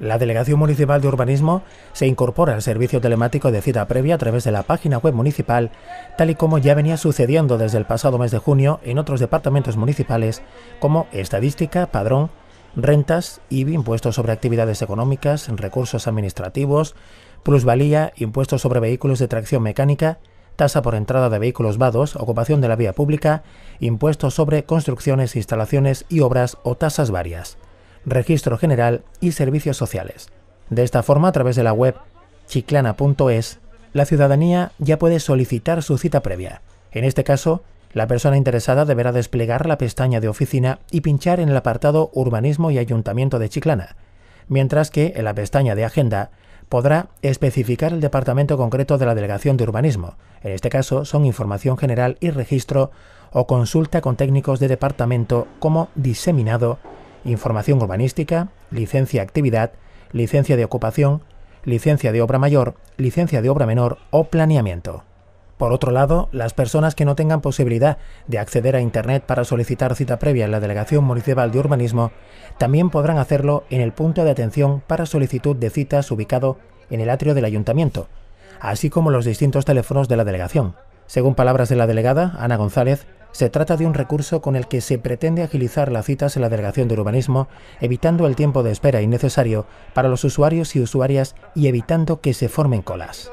La Delegación Municipal de Urbanismo se incorpora al servicio telemático de cita previa a través de la página web municipal, tal y como ya venía sucediendo desde el pasado mes de junio en otros departamentos municipales como Estadística, Padrón, Rentas, IBI, Impuestos sobre Actividades Económicas, Recursos Administrativos, Plusvalía, Impuestos sobre Vehículos de Tracción Mecánica, Tasa por Entrada de Vehículos Vados, Ocupación de la Vía Pública, Impuestos sobre Construcciones, Instalaciones y Obras o Tasas Varias. Registro General y Servicios Sociales. De esta forma, a través de la web chiclana.es, la ciudadanía ya puede solicitar su cita previa. En este caso, la persona interesada deberá desplegar la pestaña de oficina y pinchar en el apartado Urbanismo y Ayuntamiento de Chiclana, mientras que en la pestaña de Agenda podrá especificar el departamento concreto de la Delegación de Urbanismo. En este caso son Información General y Registro o consulta con técnicos de departamento como diseminado información urbanística, licencia actividad, licencia de ocupación, licencia de obra mayor, licencia de obra menor o planeamiento. Por otro lado, las personas que no tengan posibilidad de acceder a Internet para solicitar cita previa en la Delegación Municipal de Urbanismo también podrán hacerlo en el punto de atención para solicitud de citas ubicado en el atrio del ayuntamiento, así como los distintos teléfonos de la delegación. Según palabras de la delegada, Ana González, se trata de un recurso con el que se pretende agilizar las citas en la Delegación de Urbanismo, evitando el tiempo de espera innecesario para los usuarios y usuarias y evitando que se formen colas.